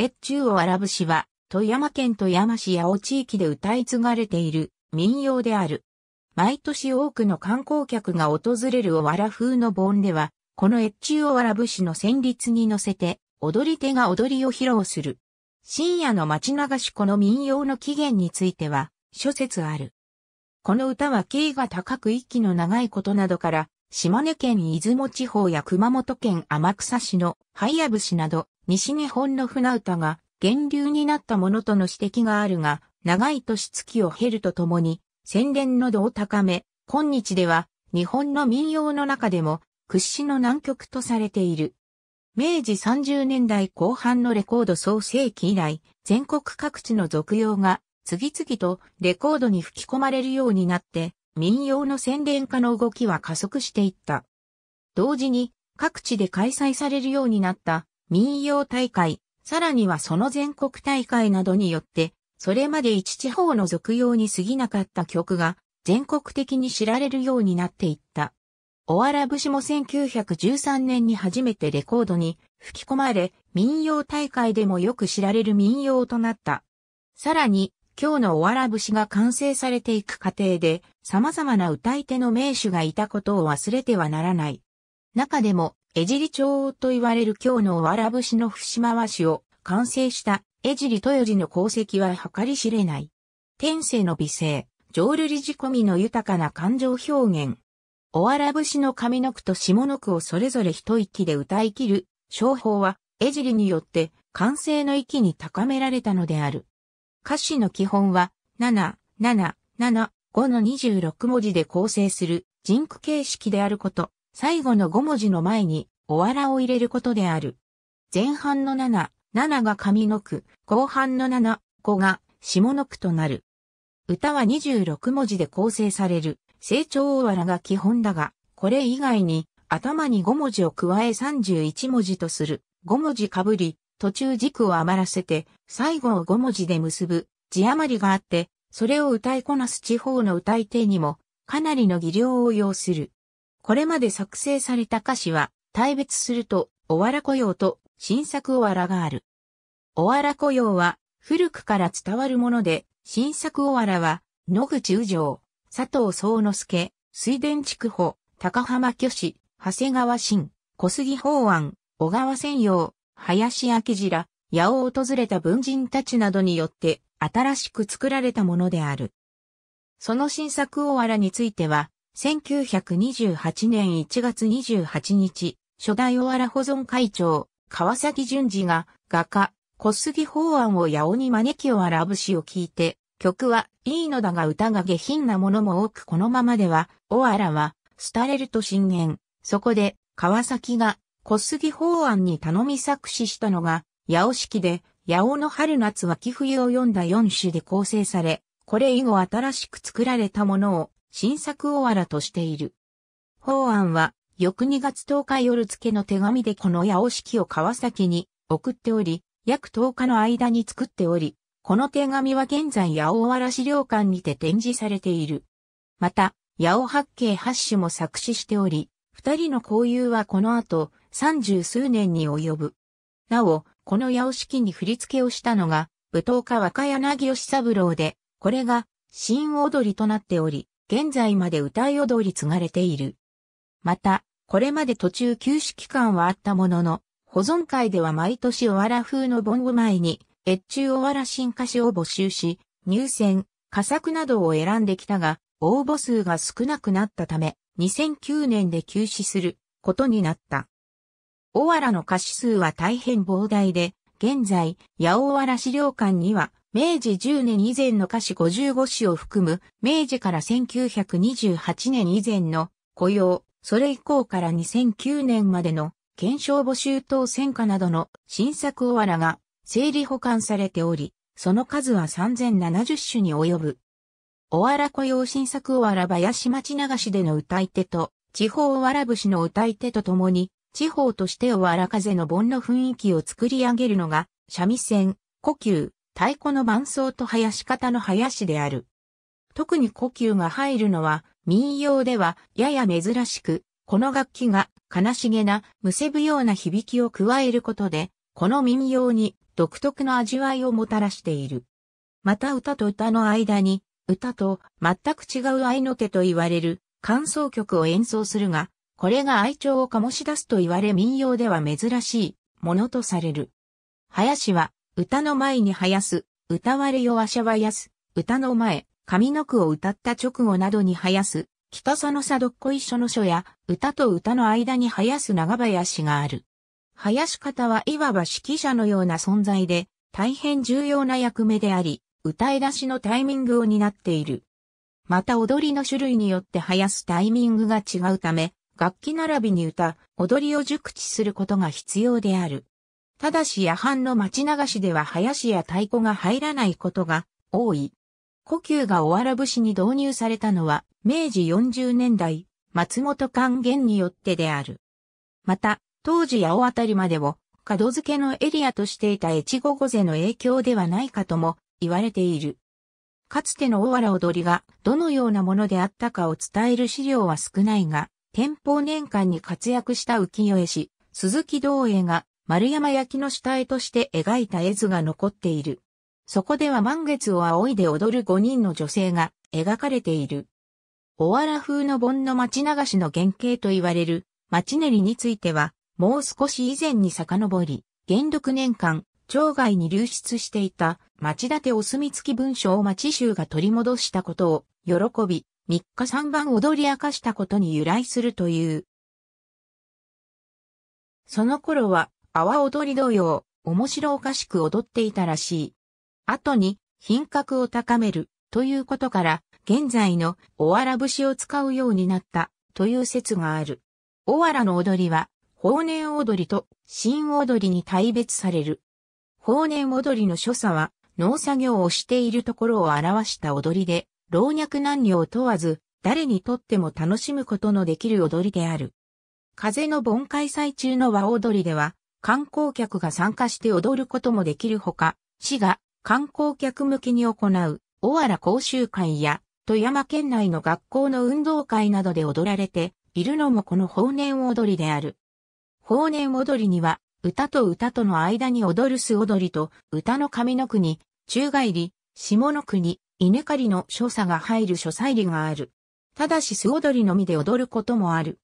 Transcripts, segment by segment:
越中央荒ぶしは、富山県富山市八尾地域で歌い継がれている民謡である。毎年多くの観光客が訪れるおわら風の盆では、この越中を荒ぶしの旋律に乗せて、踊り手が踊りを披露する。深夜の街流しこの民謡の起源については、諸説ある。この歌は径が高く息の長いことなどから、島根県出雲地方や熊本県天草市の早ぶしなど、西日本の船歌が源流になったものとの指摘があるが、長い年月を経るとともに、洗練の度を高め、今日では日本の民謡の中でも屈指の難局とされている。明治30年代後半のレコード創世期以来、全国各地の俗用が次々とレコードに吹き込まれるようになって、民謡の宣伝化の動きは加速していった。同時に各地で開催されるようになった民謡大会、さらにはその全国大会などによって、それまで一地方の俗用に過ぎなかった曲が全国的に知られるようになっていった。おわら節も1913年に初めてレコードに吹き込まれ、民謡大会でもよく知られる民謡となった。さらに、今日のおわら節が完成されていく過程で、様々な歌い手の名手がいたことを忘れてはならない。中でも、江尻町と言われる今日のわら節の節回しを完成した江尻豊じの功績は計り知れない。天性の美声、浄瑠璃仕込みの豊かな感情表現。おわら節の上の句と下の句をそれぞれ一息で歌い切る、商法は江尻によって完成の域に高められたのである。歌詞の基本は、7、7、7、5の26文字で構成する人句形式であること。最後の5文字の前に、おわらを入れることである。前半の7、7が上の句、後半の7、5が下の句となる。歌は26文字で構成される、成長おわらが基本だが、これ以外に、頭に5文字を加え31文字とする、5文字かぶり、途中軸を余らせて、最後を5文字で結ぶ、字余りがあって、それを歌いこなす地方の歌い手にも、かなりの技量を要する。これまで作成された歌詞は、大別すると、おわら雇用と新作おわらがある。おわら雇用は、古くから伝わるもので、新作おわらは、野口宇城、佐藤宗之助、水田筑穂、高浜虚子、長谷川新、小杉法案、小川専用、林明寺ら、矢を訪れた文人たちなどによって、新しく作られたものである。その新作おわらについては、1928年1月28日、初代小原保存会長、川崎淳二が画家、小杉法案を八尾に招きを荒節を聞いて、曲はいいのだが歌が下品なものも多くこのままでは、小原は、廃れると進言。そこで、川崎が小杉法案に頼み作詞したのが、八尾式で、八尾の春夏秋冬を読んだ四種で構成され、これ以後新しく作られたものを、新作オアらとしている。法案は、翌2月10日夜付の手紙でこの八尾式を川崎に送っており、約10日の間に作っており、この手紙は現在八尾原資料館にて展示されている。また、八尾八景八種も作詞しており、二人の交友はこの後、三十数年に及ぶ。なお、この八尾式に振り付けをしたのが、舞踏家若柳義三郎で、これが、新踊りとなっており、現在まで歌い踊り継がれている。また、これまで途中休止期間はあったものの、保存会では毎年おわら風の盆を前に、越中おわら新歌詞を募集し、入選、佳作などを選んできたが、応募数が少なくなったため、2009年で休止することになった。おわらの歌詞数は大変膨大で、現在、八尾わら資料館には、明治10年以前の歌詞55詞を含む、明治から1928年以前の雇用、それ以降から2009年までの検証募集等選果などの新作おわらが整理保管されており、その数は3070種に及ぶ。おわら雇用新作おわら林町流しでの歌い手と、地方おわら節の歌い手とともに、地方としておわら風の盆の雰囲気を作り上げるのが、三味線、呼吸、太鼓の伴奏と林方の林である。特に呼吸が入るのは民謡ではやや珍しく、この楽器が悲しげな、むせぶような響きを加えることで、この民謡に独特の味わいをもたらしている。また歌と歌の間に、歌と全く違う愛の手と言われる感想曲を演奏するが、これが愛情を醸し出すと言われ民謡では珍しいものとされる。林は歌の前に生やす、歌われよわしゃわやす、歌の前、上の句を歌った直後などに生やす、北佐の佐どっこい緒の書や、歌と歌の間に生やす長林がある。生やし方はいわば指揮者のような存在で、大変重要な役目であり、歌い出しのタイミングを担っている。また踊りの種類によって生やすタイミングが違うため、楽器並びに歌、踊りを熟知することが必要である。ただし夜半の町流しでは林や太鼓が入らないことが多い。故宮がおわら節に導入されたのは明治40年代、松本官元によってである。また、当時八尾あたりまでを角付けのエリアとしていた越後御瀬の影響ではないかとも言われている。かつての大原踊りがどのようなものであったかを伝える資料は少ないが、天保年間に活躍した浮世絵師、鈴木道英が丸山焼きの下絵として描いた絵図が残っている。そこでは満月を仰いで踊る5人の女性が描かれている。おわら風の盆の町流しの原型と言われる町練りについては、もう少し以前に遡り、元禄年間、町外に流出していた町立てお墨付き文書を町衆が取り戻したことを喜び、3日3番踊り明かしたことに由来するという。その頃は阿波踊り同様、面白おかしく踊っていたらしい。後に、品格を高める、ということから、現在のおわら節を使うようになった、という説がある。おわらの踊りは、法年踊りと新踊りに大別される。法年踊りの所作は、農作業をしているところを表した踊りで、老若男女を問わず、誰にとっても楽しむことのできる踊りである。風の盆開催中の和踊りでは、観光客が参加して踊ることもできるほか、市が観光客向けに行う、おわら講習会や、富山県内の学校の運動会などで踊られているのもこの法年踊りである。法年踊りには、歌と歌との間に踊る素踊りと、歌の上の国、宙返り、下の国、稲刈りの所作が入る所祭りがある。ただし素踊りのみで踊ることもある。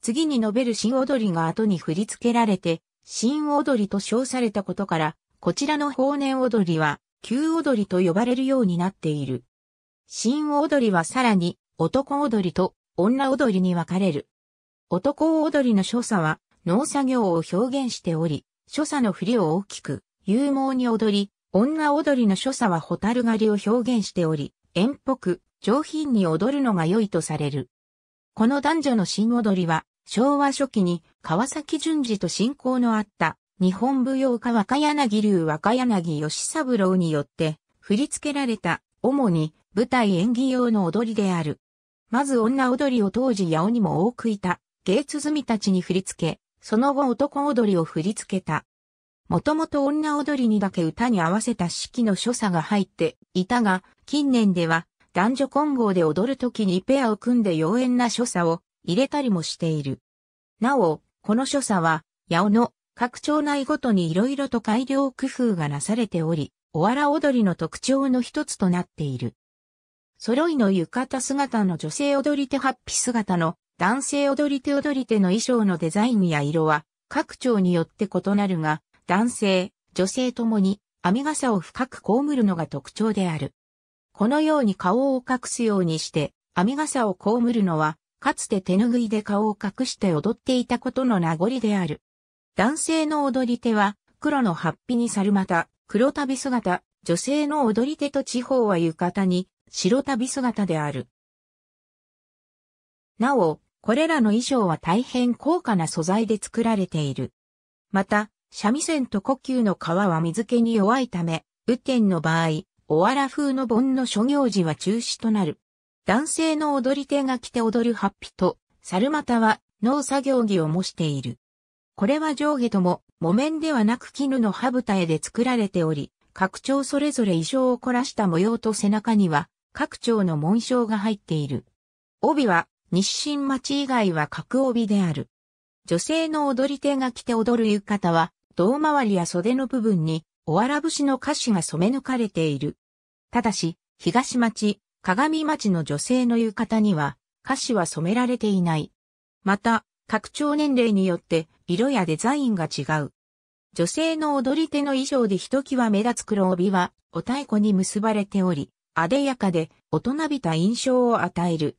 次に述べる新踊りが後に振り付けられて、新踊りと称されたことから、こちらの法年踊りは、旧踊りと呼ばれるようになっている。新踊りはさらに、男踊りと女踊りに分かれる。男踊りの所作は、農作業を表現しており、所作の振りを大きく、勇猛に踊り、女踊りの所作は蛍狩りを表現しており、縁ぽく、上品に踊るのが良いとされる。この男女の新踊りは、昭和初期に川崎淳二と親交のあった日本舞踊家若柳流若柳義三郎によって振り付けられた主に舞台演技用の踊りである。まず女踊りを当時八尾にも多くいた芸鼓たちに振り付け、その後男踊りを振り付けた。もともと女踊りにだけ歌に合わせた式の所作が入っていたが、近年では男女混合で踊るときにペアを組んで妖艶な所作を入れたりもしている。なお、この所作は、八尾の各町内ごとに色々と改良工夫がなされており、おわら踊りの特徴の一つとなっている。揃いの浴衣姿の女性踊り手ハッピ姿の男性踊り手踊り手の衣装のデザインや色は各町によって異なるが、男性、女性ともに編み傘を深く被るのが特徴である。このように顔を隠すようにして編み傘を被るのはかつて手ぬぐいで顔を隠して踊っていたことの名残である。男性の踊り手は、黒のハッピに猿股、黒旅姿、女性の踊り手と地方は浴衣に、白旅姿である。なお、これらの衣装は大変高価な素材で作られている。また、三味線と呼吸の皮は水気に弱いため、雨天の場合、おわら風の盆の諸行事は中止となる。男性の踊り手が着て踊るハッピと、猿股は農作業着を模している。これは上下とも木綿ではなく絹の羽二重で作られており、各町それぞれ衣装を凝らした模様と背中には各町の紋章が入っている。帯は日清町以外は角帯である。女性の踊り手が着て踊る浴衣は、胴回りや袖の部分に、おわら節の歌詞が染め抜かれている。ただし、東町、鏡町の女性の浴衣には、歌詞は染められていない。また、拡張年齢によって色やデザインが違う。女性の踊り手の衣装でひときわ目立つ黒帯は、お太鼓に結ばれており、あでやかで大人びた印象を与える。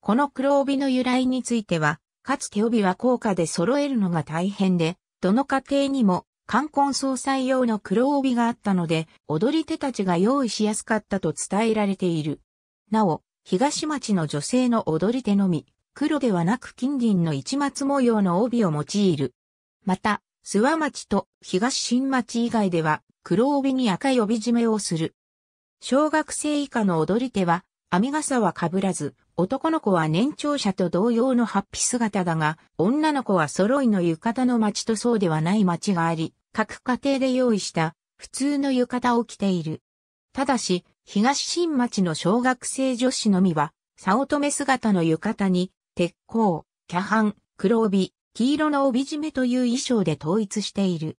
この黒帯の由来については、かつて帯は高価で揃えるのが大変で、どの家庭にも冠婚葬祭用の黒帯があったので、踊り手たちが用意しやすかったと伝えられている。なお、東町の女性の踊り手のみ、黒ではなく金銀の市松模様の帯を用いる。また、諏訪町と東新町以外では、黒帯に赤い帯締めをする。小学生以下の踊り手は、編みは被らず、男の子は年長者と同様のハッピ姿だが、女の子は揃いの浴衣の町とそうではない町があり、各家庭で用意した普通の浴衣を着ている。ただし、東新町の小学生女子のみは、早乙女姿の浴衣に、鉄鋼、キャハン、黒帯、黄色の帯締めという衣装で統一している。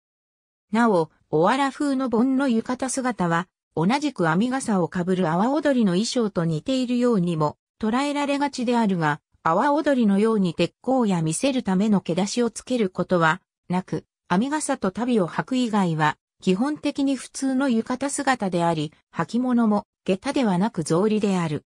なお、おわら風の盆の浴衣姿は、同じく編み傘をかぶる阿波踊りの衣装と似ているようにも捉えられがちであるが、阿波踊りのように鉄鋼や見せるための毛出しをつけることはなく、編み傘と足袋を履く以外は基本的に普通の浴衣姿であり、履物も下駄ではなく草履である。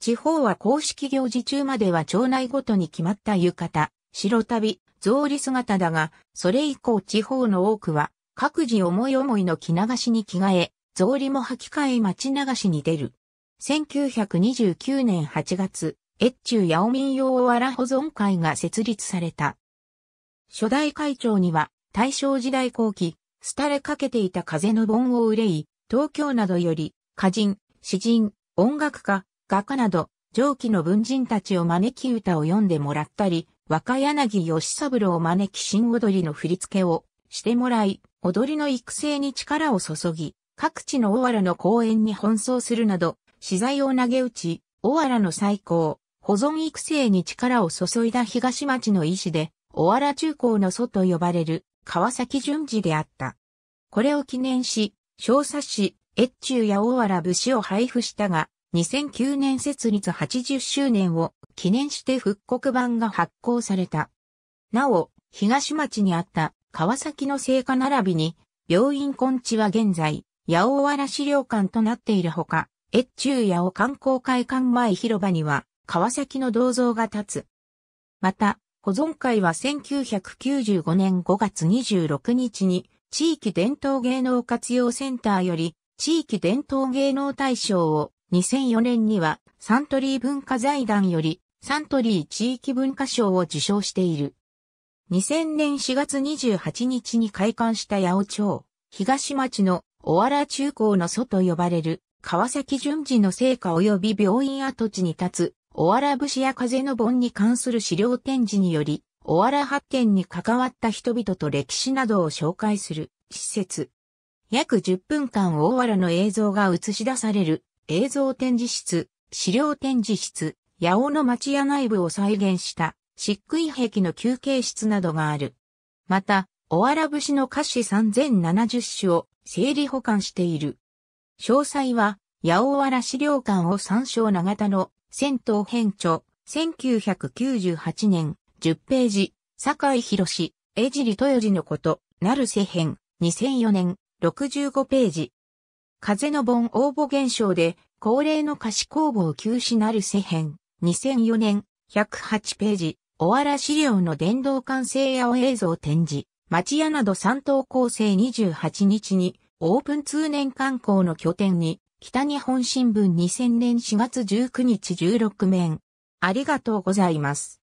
地方は公式行事中までは町内ごとに決まった浴衣、白旅、草履姿だが、それ以降地方の多くは、各自思い思いの着流しに着替え、草履も履き替え町流しに出る。1929年8月、越中八尾民謡わら保存会が設立された。初代会長には、大正時代後期、廃れかけていた風の盆を憂い、東京などより、歌人、詩人、音楽家、画家など、上記の文人たちを招き歌を読んでもらったり、若柳義三郎を招き新踊りの振り付けをしてもらい、踊りの育成に力を注ぎ、各地の大原の公園に奔走するなど、資材を投げ打ち、大原の最高、保存育成に力を注いだ東町の医師で、大原中高の祖と呼ばれる川崎淳二であった。これを記念し、小冊子、越中や大原節を配布したが、2009年設立80周年を記念して復刻版が発行された。なお、東町にあった川崎の聖火並びに、病院根地は現在、八尾原資料館となっているほか、越中八尾観光会館前広場には、川崎の銅像が立つ。また、保存会は1995年5月26日に地域伝統芸能活用センターより地域伝統芸能大賞を2004年にはサントリー文化財団よりサントリー地域文化賞を受賞している。2000年4月28日に開館した八尾町、東町の小原中高の祖と呼ばれる川崎淳二の聖火及び病院跡地に立つおわら節や風の盆に関する資料展示により、おわら発展に関わった人々と歴史などを紹介する施設。約10分間大原の映像が映し出される映像展示室、資料展示室、八尾の町屋内部を再現した漆喰壁の休憩室などがある。また、おわら節の歌詞3070種を整理保管している。詳細は、八尾わら資料館を参照長田の戦闘編著、1998年、10ページ、坂井博士、江尻豊治のこと、なるせ編、2004年、65ページ。風の盆応募現象で、恒例の菓子工房休止なるせ編、2004年、108ページ、おわら資料の伝道完成青映像展示、町屋など3等構成28日に、オープン通年観光の拠点に、北日本新聞2000年4月19日16面。ありがとうございます。